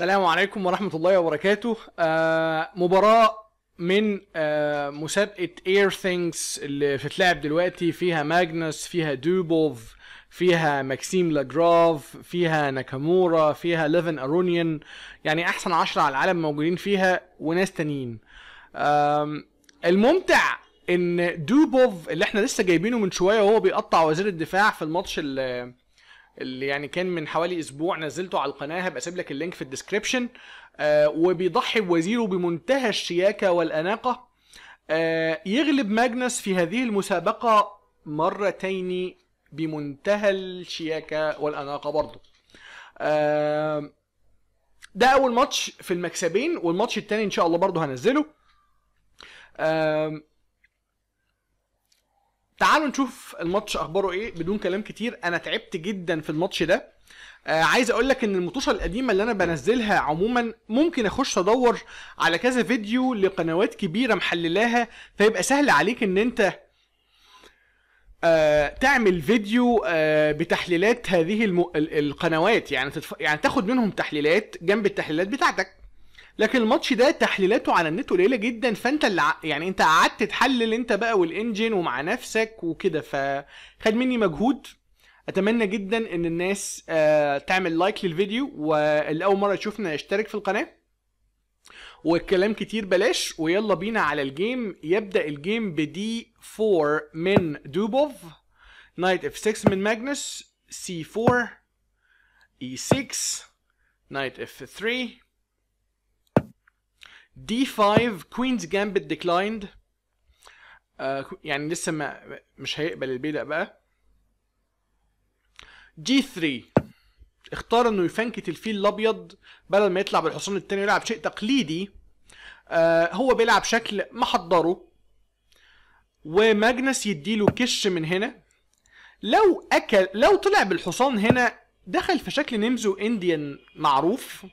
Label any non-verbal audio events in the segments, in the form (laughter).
السلام عليكم ورحمة الله وبركاته آه مباراة من آه مسابقة اير ثينكس اللي بتتلعب دلوقتي فيها ماجنس فيها دوبوف فيها ماكسيم لاجراف فيها ناكامورا فيها ليفن ارونيان يعني احسن عشرة على العالم موجودين فيها وناس تانيين آه الممتع ان دوبوف اللي احنا لسه جايبينه من شوية وهو بيقطع وزير الدفاع في الماتش اللي اللي يعني كان من حوالي اسبوع نزلته على القناه هبقى اسيب لك اللينك في الديسكربشن آه وبيضحي بوزيره بمنتهى الشياكه والاناقه آه يغلب ماجنس في هذه المسابقه مرتين بمنتهى الشياكه والاناقه برضه آه ده اول ماتش في المكسبين والماتش الثاني ان شاء الله برضه هنزله آه تعالوا نشوف الماتش اخباره ايه بدون كلام كتير انا تعبت جدا في الماتش ده آه عايز اقول لك ان المطوشه القديمه اللي انا بنزلها عموما ممكن اخش ادور على كذا فيديو لقنوات كبيره محللاها فيبقى سهل عليك ان انت آه تعمل فيديو آه بتحليلات هذه الم... القنوات يعني تتف... يعني تاخد منهم تحليلات جنب التحليلات بتاعتك لكن الماتش ده تحليلاته على النت قليله جدا فانت اللي يعني انت قعدت تحلل انت بقى والانجن ومع نفسك وكده فخد مني مجهود اتمنى جدا ان الناس آه، تعمل لايك للفيديو واللي اول مره يشوفنا يشترك في القناه والكلام كتير بلاش ويلا بينا على الجيم يبدا الجيم بدي 4 من دوبوف نايت اف 6 من ماجنس سي 4 اي 6 نايت اف 3 دي 5 كوينز جامبت ديكلايند يعني لسه ما مش هيقبل البيدق بقى جي 3 اختار انه يفنكت الفيل الابيض بدل ما يطلع بالحصان الثاني ويلعب شيء تقليدي آه هو بيلعب شكل محضره وماجنس يديله كش من هنا لو اكل لو طلع بالحصان هنا دخل في شكل نمزو انديان معروف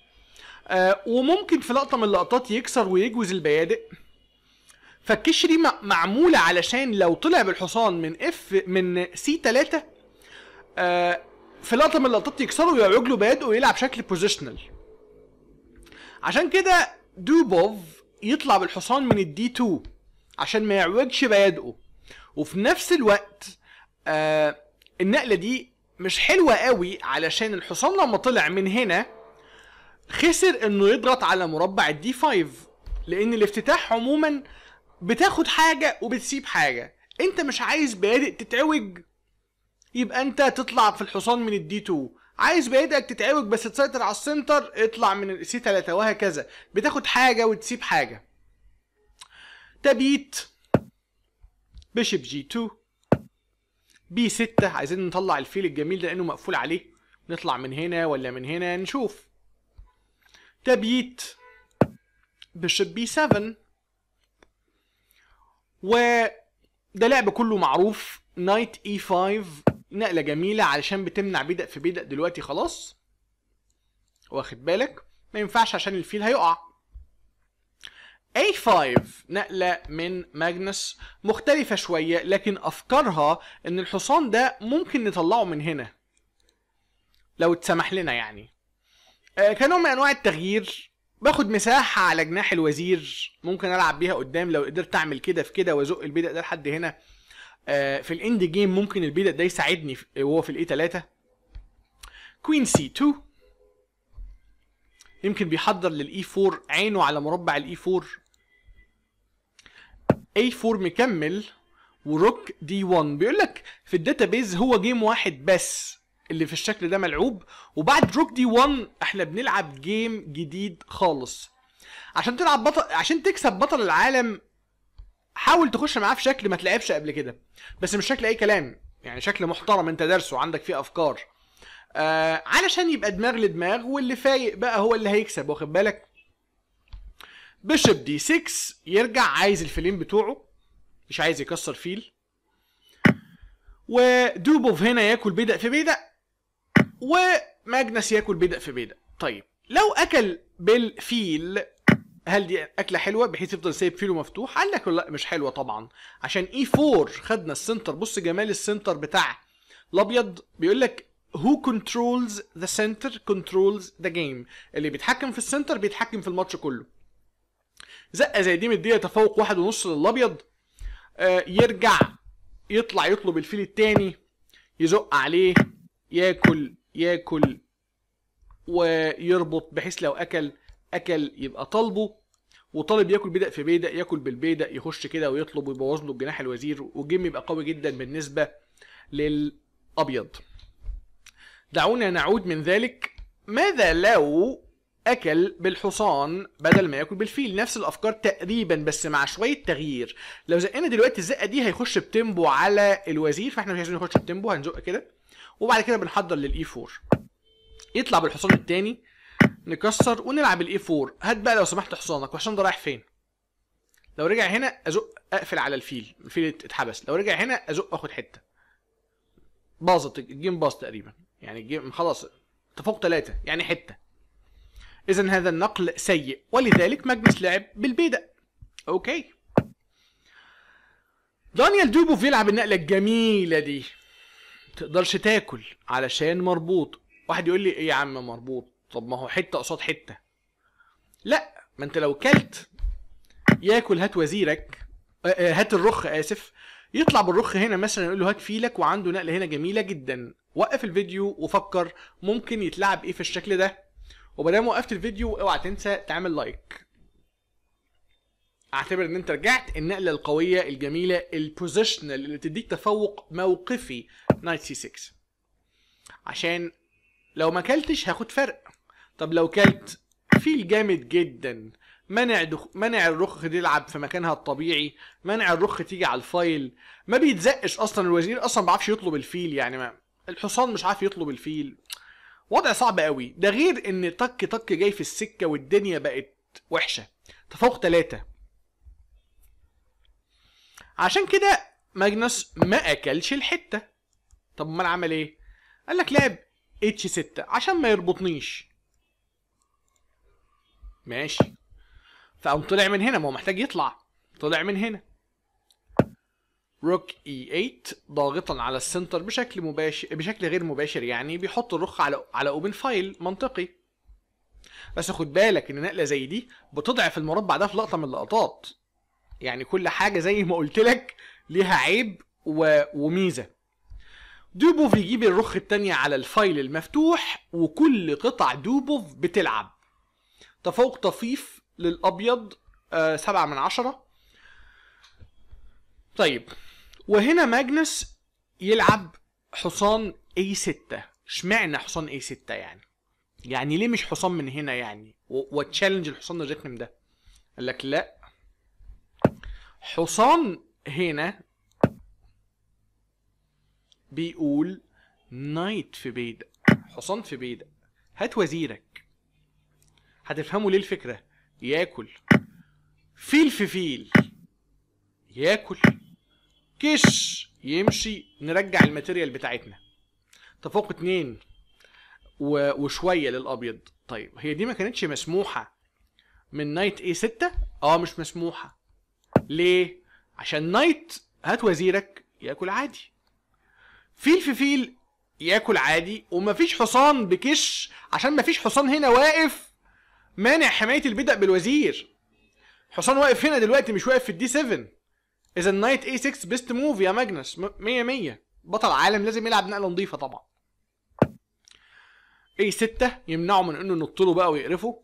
آه، وممكن في لقطه من اللقطات يكسر ويجوز البيادق فالكش دي معموله علشان لو طلع بالحصان من اف من سي 3 آه، في لقطه من اللقطات يكسره ويعوج له بادق ويلعب شكل بوزيشنال عشان كده دوبوف يطلع بالحصان من الدي 2 عشان ما يعوجش بيادقه وفي نفس الوقت آه النقله دي مش حلوه قوي علشان الحصان لما طلع من هنا خسر انه يضغط على مربع الدي 5 لان الافتتاح عموما بتاخد حاجه وبتسيب حاجه انت مش عايز بادئ تتعوج يبقى انت تطلع في الحصان من الدي 2 عايز بادئك تتعوج بس تسيطر على السنتر اطلع من السي 3 وهكذا بتاخد حاجه وتسيب حاجه تبيت بيشب جي 2 بي 6 عايزين نطلع الفيل الجميل ده لانه مقفول عليه نطلع من هنا ولا من هنا نشوف تبييت بشب بي 7 وده لعب كله معروف نايت اي 5 نقله جميله علشان بتمنع بدأ في بدأ دلوقتي خلاص واخد بالك ما ينفعش عشان الفيل هيقع A5 نقلة من ماجنس مختلفة شوية لكن أفكارها إن الحصان ده ممكن نطلعه من هنا لو اتسمح لنا يعني آه، كنوع من انواع التغيير باخد مساحة على جناح الوزير ممكن العب بيها قدام لو قدرت اعمل كده في كده وازق البيدق ده لحد هنا آه، في الاند جيم ممكن البيدق ده يساعدني وهو في الاي 3 كوين سي 2 يمكن بيحضر للاي 4 عينه على مربع الاي 4 اي 4 مكمل وروك دي 1 بيقول لك في الداتا بيز هو جيم واحد بس اللي في الشكل ده ملعوب وبعد روك دي 1 احنا بنلعب جيم جديد خالص عشان تلعب بطل عشان تكسب بطل العالم حاول تخش معاه في شكل ما تلعبش قبل كده بس مش شكل اي كلام يعني شكل محترم انت دارسه عندك فيه افكار آه علشان يبقى دماغ لدماغ واللي فايق بقى هو اللي هيكسب واخد بالك بيشب دي 6 يرجع عايز الفيلين بتوعه مش عايز يكسر فيل ودوبوف هنا ياكل بيدق في بيدق وماجنس ياكل بدأ في بدأ طيب لو اكل بالفيل هل دي اكله حلوه بحيث يفضل سايب فيله مفتوح قال لك لا مش حلوه طبعا عشان اي 4 خدنا السنتر بص جمال السنتر بتاع الابيض بيقول لك هو كنترولز ذا سنتر كنترولز ذا جيم اللي بيتحكم في السنتر بيتحكم في الماتش كله زقه زي دي مديه تفوق واحد ونص للابيض آه يرجع يطلع يطلب الفيل التاني يزق عليه ياكل ياكل ويربط بحيث لو اكل اكل يبقى طالبه وطالب ياكل بيدق في بيدق ياكل بالبيدق يخش كده ويطلب ويبوظ له الجناح الوزير والجيم يبقى قوي جدا بالنسبه للابيض دعونا نعود من ذلك ماذا لو اكل بالحصان بدل ما ياكل بالفيل نفس الافكار تقريبا بس مع شويه تغيير لو زقنا دلوقتي الزقه دي هيخش بتيمبو على الوزير فاحنا مش عايزين نخش بتيمبو هنزق كده وبعد كده بنحضر للاي 4 e يطلع بالحصان الثاني نكسر ونلعب الاي 4 e هات بقى لو سمحت حصانك والحصان ده رايح فين لو رجع هنا ازق اقفل على الفيل الفيل اتحبس لو رجع هنا ازق اخد حته باظت الجيم باظ تقريبا يعني الجيم خلاص تفوق ثلاثة يعني حته اذا هذا النقل سيء ولذلك ماجنس لعب بالبيدق اوكي دانيال دوبوف يلعب النقله الجميله دي تقدرش تاكل علشان مربوط واحد يقول لي ايه يا عم مربوط طب ما هو حته قصاد حته لا ما انت لو كلت ياكل هات وزيرك آه، آه، هات الرخ اسف يطلع بالرخ هنا مثلا يقول له هات فيلك وعنده نقله هنا جميله جدا وقف الفيديو وفكر ممكن يتلعب ايه في الشكل ده وبدل ما وقفت الفيديو اوعى تنسى تعمل لايك اعتبر ان انت رجعت النقله القويه الجميله البوزيشنال اللي تديك تفوق موقفي نايت سي 6 عشان لو ما كلتش هاخد فرق طب لو كلت فيل جامد جدا منع دخ... منع الرخ يلعب في مكانها الطبيعي منع الرخ تيجي على الفايل ما بيتزقش اصلا الوزير اصلا ما بيعرفش يطلب الفيل يعني ما... الحصان مش عارف يطلب الفيل وضع صعب قوي ده غير ان طك طك جاي في السكه والدنيا بقت وحشه تفوق ثلاثة عشان كده ماجنس ما اكلش الحته طب امال عمل ايه قال لك لعب اتش 6 عشان ما يربطنيش ماشي فقام طلع من هنا ما هو محتاج يطلع طلع من هنا روك اي e 8 ضاغطا على السنتر بشكل مباشر بشكل غير مباشر يعني بيحط الرخ على على اوبن فايل منطقي بس خد بالك ان نقله زي دي بتضعف المربع ده في لقطه من اللقطات يعني كل حاجه زي ما قلت لك ليها عيب و... وميزه دوبوف يجيب الرخ التانية على الفايل المفتوح وكل قطع دوبوف بتلعب تفوق طفيف للأبيض آه سبعة من عشرة طيب وهنا ماجنس يلعب حصان A6 اشمعنى حصان A6 يعني يعني ليه مش حصان من هنا يعني وتشالنج الحصان الرخم ده قال لك لا حصان هنا بيقول نايت في بيد حصان في بيد هات وزيرك هتفهموا ليه الفكرة ياكل فيل في فيل ياكل كش يمشي نرجع الماتيريال بتاعتنا تفوق اتنين وشوية للأبيض طيب هي دي ما كانتش مسموحة من نايت اي 6 اه مش مسموحة ليه؟ عشان نايت هات وزيرك ياكل عادي فيل في فيل ياكل عادي ومفيش حصان بكش عشان مفيش حصان هنا واقف مانع حمايه البدء بالوزير حصان واقف هنا دلوقتي مش واقف في الدي 7 اذا نايت اي 6 بيست موف يا ماجنس 100 100 بطل عالم لازم يلعب نقله نظيفه طبعا اي 6 يمنعه من انه ينط له بقى ويقرفه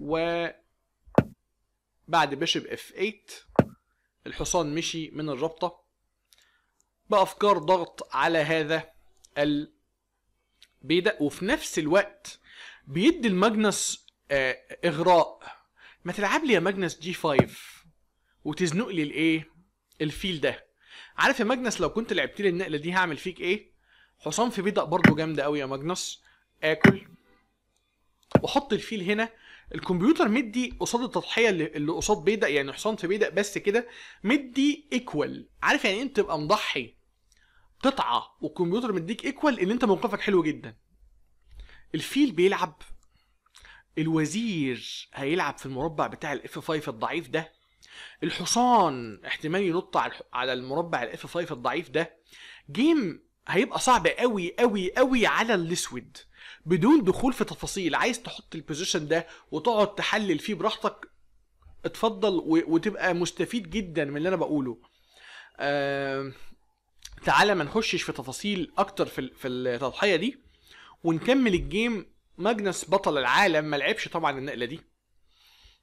و بعد بيشب اف 8 الحصان مشي من الرابطة بأفكار ضغط على هذا البيدق وفي نفس الوقت بيدي الماجنس آه إغراء ما تلعب لي يا ماجنس جي 5 وتزنق لي الايه الفيل ده عارف يا ماجنس لو كنت لعبت لي النقله دي هعمل فيك ايه حصان في بيدق برضه جامده قوي يا ماجنس اكل واحط الفيل هنا الكمبيوتر مدي قصاد التضحيه اللي قصاد بيدق يعني حصان في بيدق بس كده مدي ايكوال عارف يعني انت إيه تبقى مضحي قطعه والكمبيوتر مديك ايكوال ان انت موقفك حلو جدا الفيل بيلعب الوزير هيلعب في المربع بتاع الاف 5 الضعيف ده الحصان احتمال ينط على المربع الاف 5 الضعيف ده جيم هيبقى صعب قوي قوي قوي على الاسود بدون دخول في تفاصيل عايز تحط البوزيشن ده وتقعد تحلل فيه براحتك اتفضل وتبقى مستفيد جدا من اللي انا بقوله آه تعالى ما نخشش في تفاصيل اكتر في في التضحيه دي ونكمل الجيم ماجنس بطل العالم ما لعبش طبعا النقله دي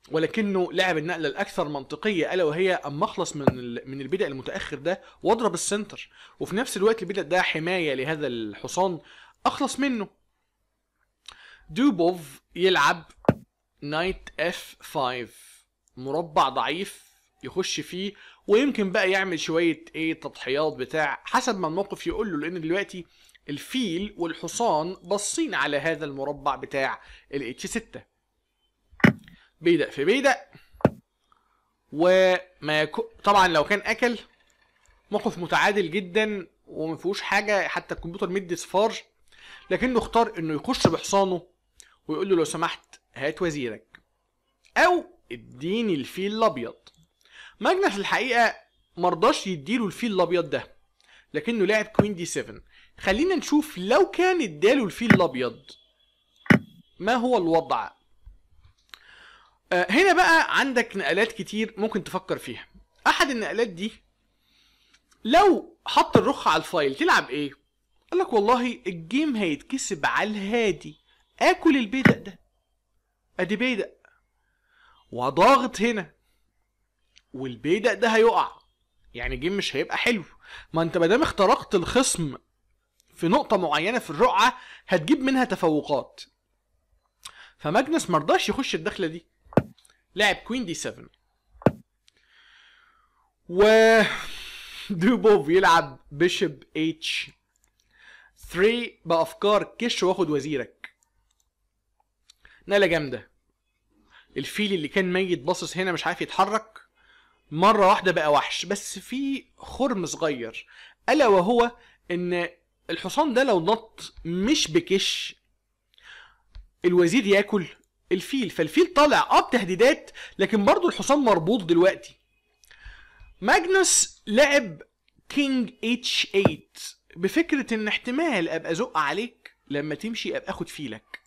ولكنه لعب النقله الاكثر منطقيه الا وهي اما اخلص من من البدء المتاخر ده واضرب السنتر وفي نفس الوقت البدء ده حمايه لهذا الحصان اخلص منه دوبوف يلعب نايت اف 5 مربع ضعيف يخش فيه ويمكن بقى يعمل شويه ايه تضحيات بتاع حسب ما الموقف يقول له لان دلوقتي الفيل والحصان باصين على هذا المربع بتاع الاتش 6 بيدق في بيدق وما يكو... طبعا لو كان اكل موقف متعادل جدا وما فيهوش حاجه حتى الكمبيوتر مدي صفار لكنه اختار انه يخش بحصانه ويقول له لو سمحت هات وزيرك او اديني الفيل الابيض ماجنس الحقيقه مرضاش يديله الفيل الابيض ده لكنه لعب كوين دي 7 خلينا نشوف لو كان اداله الفيل الابيض ما هو الوضع آه، هنا بقى عندك نقلات كتير ممكن تفكر فيها احد النقلات دي لو حط الرخ على الفايل تلعب ايه قال لك والله الجيم هيتكسب على الهادي اكل البيدق ده ادي بيدق وضاغط هنا والبيدق ده هيقع يعني الجيم مش هيبقى حلو ما انت ما دام اخترقت الخصم في نقطه معينه في الرقعه هتجيب منها تفوقات فماجنس مرضاش يخش الدخله دي لعب كوين دي 7 و (laughs) دوبوف يلعب بيشب اتش 3 بافكار كش واخد وزيرك نقله جامده الفيل اللي كان ميت باصص هنا مش عارف يتحرك مره واحده بقى وحش بس في خرم صغير الا وهو ان الحصان ده لو نط مش بكش الوزير ياكل الفيل فالفيل طالع اه بتهديدات لكن برضه الحصان مربوط دلوقتي ماجنوس لعب كينج اتش 8 بفكره ان احتمال ابقى ازق عليك لما تمشي ابقى اخد فيلك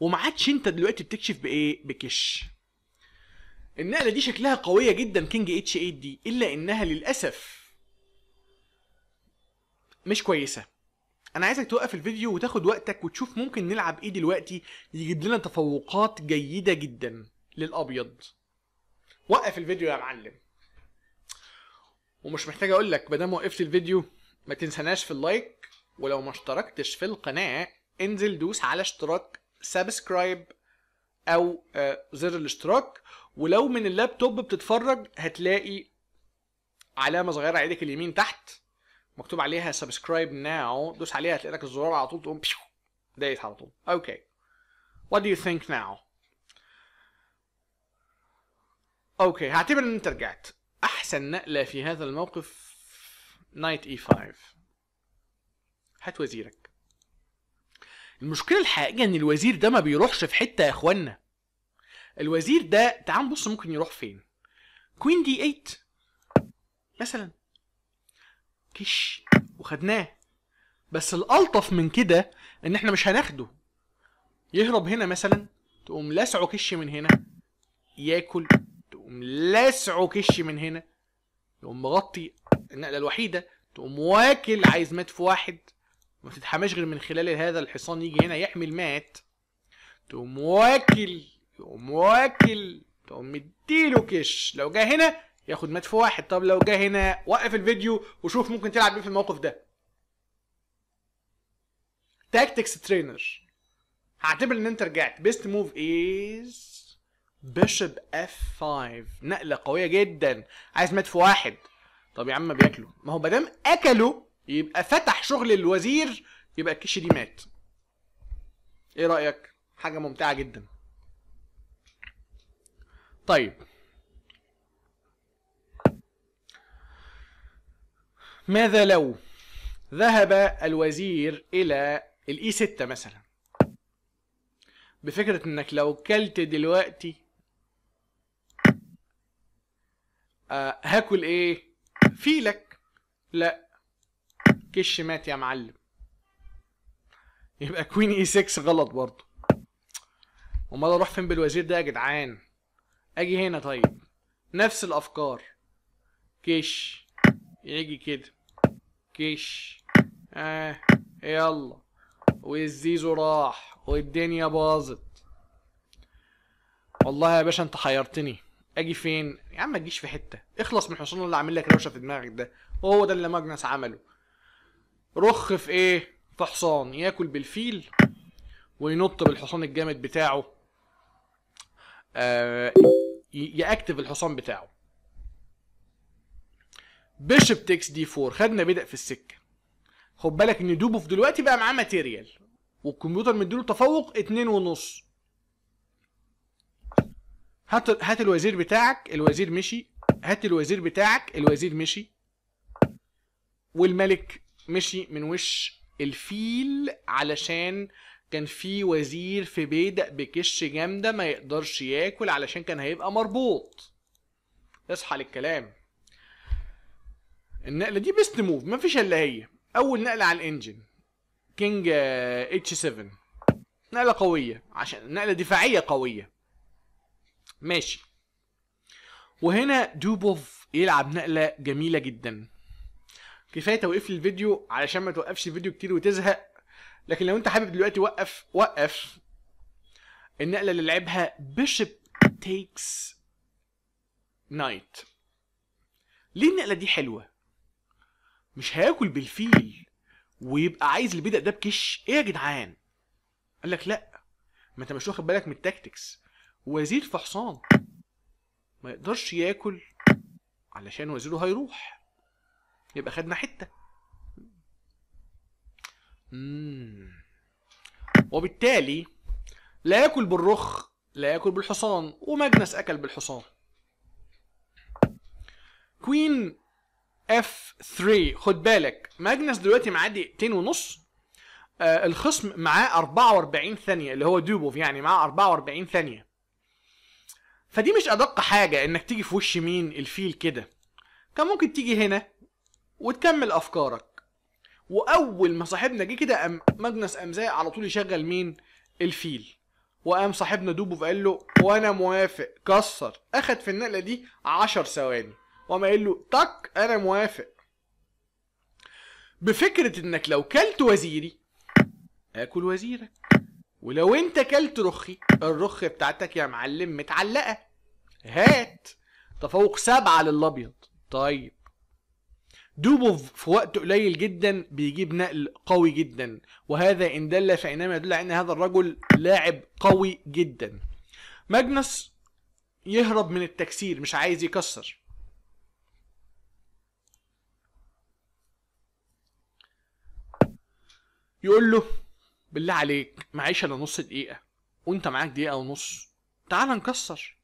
وما عادش انت دلوقتي بتكشف بايه بكش النقله دي شكلها قويه جدا كينج اتش 8 دي الا انها للاسف مش كويسه انا عايزك توقف الفيديو وتاخد وقتك وتشوف ممكن نلعب ايه دلوقتي يجيب لنا تفوقات جيده جدا للابيض وقف الفيديو يا معلم ومش محتاج اقول لك ما دام وقفت الفيديو ما تنساناش في اللايك ولو ما اشتركتش في القناه انزل دوس على اشتراك سبسكرايب او آه، زر الاشتراك ولو من اللابتوب بتتفرج هتلاقي علامه صغيره على ايدك اليمين تحت مكتوب عليها سبسكرايب ناو دوس عليها هتلاقي لك الزرار على طول تقوم بيو دايت على طول اوكي وات دو يو ثينك ناو اوكي هعتبر ان انت رجعت احسن نقله في هذا الموقف نايت اي 5 هات وزيرك المشكله الحقيقيه ان الوزير ده ما بيروحش في حته يا اخوانا الوزير ده تعال نبص ممكن يروح فين كوين دي 8 مثلا كش وخدناه بس الالطف من كده ان احنا مش هناخده يهرب هنا مثلا تقوم لسعه كش من هنا ياكل تقوم لسعه كش من هنا يقوم مغطي النقله الوحيده تقوم واكل عايز مات في واحد ما تتحماش غير من خلال هذا الحصان يجي هنا يحمي المات تقوم واكل تقوم واكل تقوم مديله كش لو جه هنا ياخد في واحد طب لو جه هنا وقف الفيديو وشوف ممكن تلعب بيه في الموقف ده تاكتكس ترينر هعتبر ان انت رجعت بيست موف از بيشب اف 5 نقله قويه جدا عايز في واحد طب يا عم بياكله ما هو ما اكله يبقى فتح شغل الوزير يبقى الكش دي مات ايه رايك حاجه ممتعه جدا طيب ماذا لو ذهب الوزير إلى الإي 6 مثلا بفكرة إنك لو كلت دلوقتي آه هاكل إيه؟ فيلك لا كش مات يا معلم يبقى كوين اي 6 غلط برضه امال اروح فين بالوزير ده يا جدعان اجي هنا طيب نفس الافكار كش يجي كده كش اه يلا والزيزو راح والدنيا باظت والله يا باشا انت حيرتني اجي فين يا عم ما تجيش في حته اخلص من حصان اللي عامل لك روشه في دماغك ده وهو ده اللي ماجنس عمله رخ في ايه في حصان ياكل بالفيل وينط بالحصان الجامد بتاعه آه ياكتف الحصان بتاعه بيشب تكس دي 4 خدنا بدأ في السكه خد بالك ان دوبوف دلوقتي بقى معاه ماتيريال والكمبيوتر مديله تفوق 2 ونص هات هات الوزير بتاعك الوزير مشي هات الوزير بتاعك الوزير مشي والملك مشي من وش الفيل علشان كان في وزير في بيدق بكش جامده ما يقدرش ياكل علشان كان هيبقى مربوط اصحى للكلام النقله دي بيست موف ما فيش الا هي اول نقله على الانجن كينج اتش 7 نقله قويه عشان نقله دفاعيه قويه ماشي وهنا دوبوف يلعب نقله جميله جدا كفايه توقف لي الفيديو علشان ما توقفش الفيديو كتير وتزهق لكن لو انت حابب دلوقتي وقف وقف النقله اللي لعبها بيشب تيكس نايت ليه النقله دي حلوه مش هياكل بالفيل ويبقى عايز بيدق ده بكش ايه يا جدعان قال لك لا ما انت مش واخد بالك من التاكتكس وزير في حصان ما يقدرش ياكل علشان وزيره هيروح يبقى خدنا حته وبالتالي لا ياكل بالرخ لا ياكل بالحصان وماجنس اكل بالحصان كوين F3 خد بالك ماجنس دلوقتي معاه دقيقتين ونص آه الخصم معاه 44 ثانيه اللي هو دوبوف يعني معاه 44 ثانيه فدي مش ادق حاجه انك تيجي في وش مين الفيل كده كان ممكن تيجي هنا وتكمل افكارك واول ما صاحبنا جه كده قام ماجنس قام زي على طول يشغل مين الفيل وقام صاحبنا دوبوف قال له وانا موافق كسر اخد في النقله دي 10 ثواني وقام قايل له تك انا موافق بفكره انك لو كلت وزيري اكل وزيرك ولو انت كلت رخي الرخ بتاعتك يا معلم متعلقه هات تفوق سبعة للابيض طيب دوبوف في وقت قليل جدا بيجيب نقل قوي جدا وهذا ان دل فانما يدل على ان هذا الرجل لاعب قوي جدا ماجنس يهرب من التكسير مش عايز يكسر يقول له بالله عليك معيش الا نص دقيقه وانت معاك دقيقه ونص تعال نكسر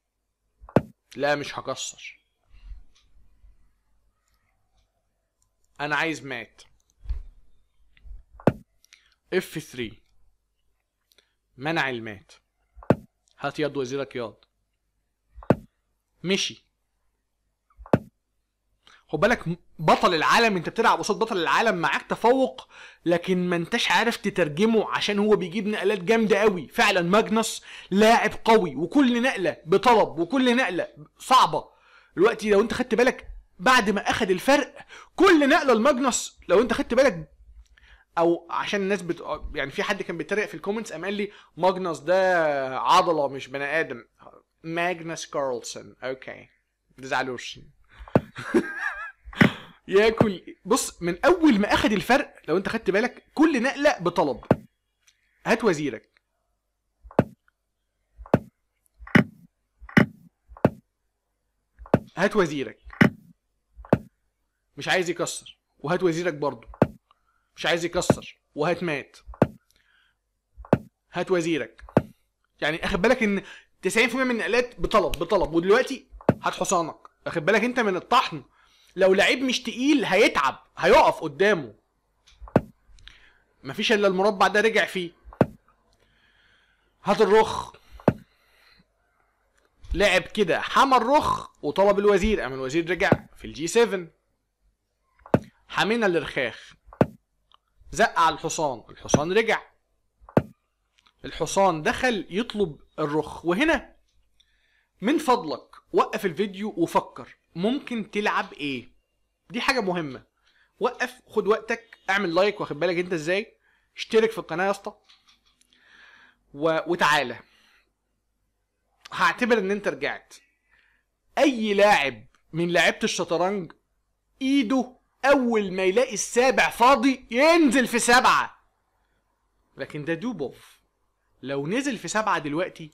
لا مش هكسر انا عايز مات اف 3 منع المات هات يد وزيرك ياض مشي خد بالك بطل العالم انت بتلعب قصاد بطل العالم معاك تفوق لكن ما انتش عارف تترجمه عشان هو بيجيب نقلات جامده قوي فعلا ماجنس لاعب قوي وكل نقله بطلب وكل نقله صعبه دلوقتي لو انت خدت بالك بعد ما اخد الفرق كل نقله لماجنس لو انت خدت بالك او عشان الناس بت... يعني في حد كان بيتريق في الكومنتس قام قال لي ماجنس ده عضله مش بني ادم ماجنس كارلسون اوكي ما تزعلوش (laughs) ياكل بص من اول ما اخد الفرق لو انت خدت بالك كل نقله بطلب هات وزيرك هات وزيرك مش عايز يكسر وهات وزيرك برضه مش عايز يكسر وهات مات هات وزيرك يعني اخد بالك ان 90% من النقلات بطلب بطلب ودلوقتي هات حصانك اخد بالك انت من الطحن لو لعيب مش تقيل هيتعب هيقف قدامه مفيش الا المربع ده رجع فيه هات الرخ لعب كده حمى الرخ وطلب الوزير اما الوزير رجع في الجي 7 حمينا الرخاخ زق على الحصان الحصان رجع الحصان دخل يطلب الرخ وهنا من فضلك وقف الفيديو وفكر ممكن تلعب ايه دي حاجه مهمه وقف خد وقتك اعمل لايك واخد بالك انت ازاي اشترك في القناه يا اسطى و... وتعالى هعتبر ان انت رجعت اي لاعب من لعبة الشطرنج ايده اول ما يلاقي السابع فاضي ينزل في سبعه لكن ده دوبوف لو نزل في سبعه دلوقتي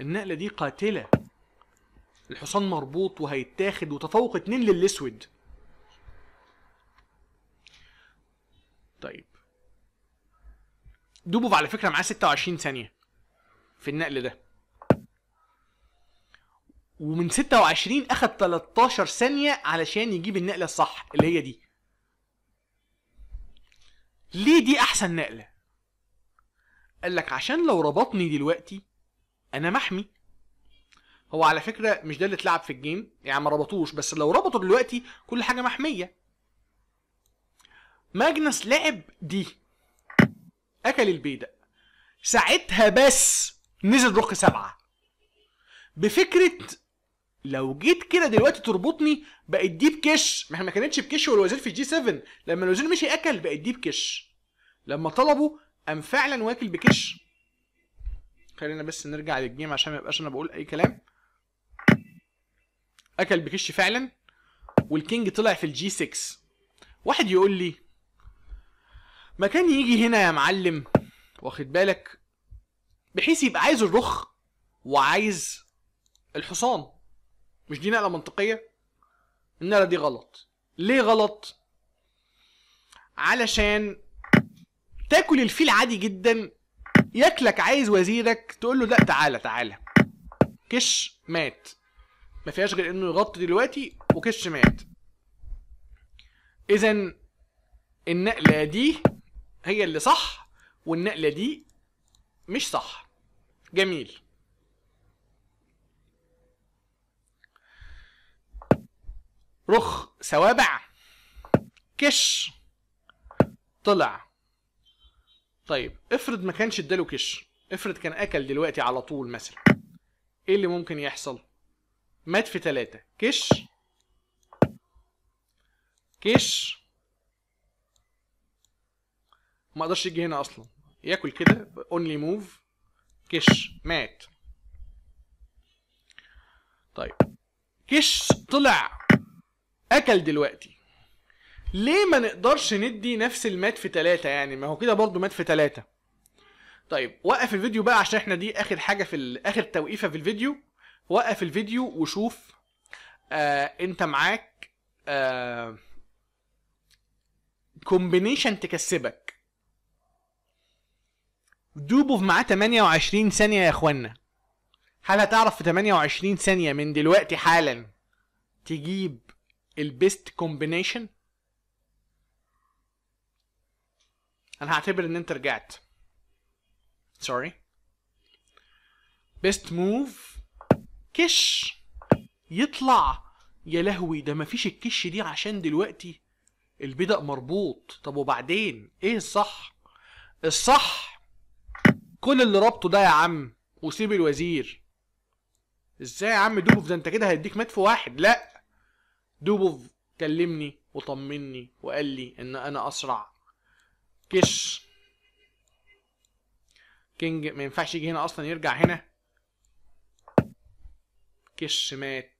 النقله دي قاتله الحصان مربوط وهيتاخد وتفوق اتنين للاسود طيب دوبوف على فكره معاه 26 ثانيه في النقل ده ومن 26 اخد 13 ثانيه علشان يجيب النقله الصح اللي هي دي ليه دي احسن نقله قال لك عشان لو ربطني دلوقتي انا محمي هو على فكره مش ده اللي اتلعب في الجيم يعني ما ربطوش بس لو ربطوا دلوقتي كل حاجه محميه ماجنس لعب دي اكل البيدق ساعتها بس نزل روك سبعة بفكرة لو جيت كده دلوقتي تربطني بقت دي بكش ما ما كانتش بكش والوزير في جي 7 لما الوزير مشي اكل بقت دي بكش لما طلبوا قام فعلا واكل بكش خلينا بس نرجع للجيم عشان ما يبقاش انا بقول اي كلام اكل بكش فعلا والكينج طلع في الجي 6 واحد يقول لي ما كان يجي هنا يا معلم واخد بالك بحيث يبقى عايز الرخ وعايز الحصان مش دي نقله منطقيه النقله دي غلط ليه غلط علشان تاكل الفيل عادي جدا ياكلك عايز وزيرك تقول له لا تعالى تعالى كش مات ما فيهاش غير انه يغطي دلوقتي وكش مات اذا النقله دي هي اللي صح والنقله دي مش صح جميل رخ سوابع كش طلع طيب افرض ما كانش اداله كش افرض كان اكل دلوقتي على طول مثلا ايه اللي ممكن يحصل مات في تلاتة كش كش ما اقدرش يجي هنا اصلا ياكل كده اونلي موف كش مات طيب كش طلع اكل دلوقتي ليه ما نقدرش ندي نفس المات في تلاتة يعني ما هو كده برضو مات في تلاتة طيب وقف الفيديو بقى عشان احنا دي اخر حاجة في اخر توقيفة في الفيديو وقف الفيديو وشوف آه انت معاك آه كومبينيشن تكسبك دوبوف معاه 28 ثانية يا اخوانا هل هتعرف في 28 ثانية من دلوقتي حالا تجيب البيست كومبينيشن انا هعتبر ان انت رجعت سوري بيست موف كش يطلع يا لهوي ده مفيش الكش دي عشان دلوقتي البدأ مربوط طب وبعدين ايه الصح الصح كل اللي ربطه ده يا عم وسيب الوزير ازاي يا عم دوبوف ده انت كده هيديك مدفو واحد لا دوبوف كلمني وطمني وقال لي ان انا اسرع كش كينج ما ينفعش يجي هنا اصلا يرجع هنا كش مات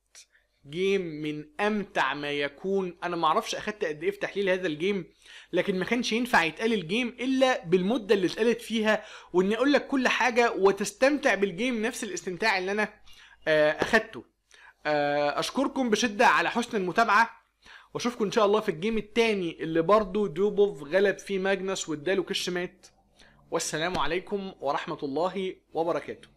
جيم من امتع ما يكون انا ما اعرفش اخدت قد ايه في تحليل هذا الجيم لكن ما كانش ينفع يتقال الجيم الا بالمده اللي اتقالت فيها وان اقول لك كل حاجه وتستمتع بالجيم نفس الاستمتاع اللي انا آه، اخدته آه، اشكركم بشده على حسن المتابعه واشوفكم ان شاء الله في الجيم الثاني اللي برضه دوبوف غلب فيه ماجنس واداله كش مات والسلام عليكم ورحمه الله وبركاته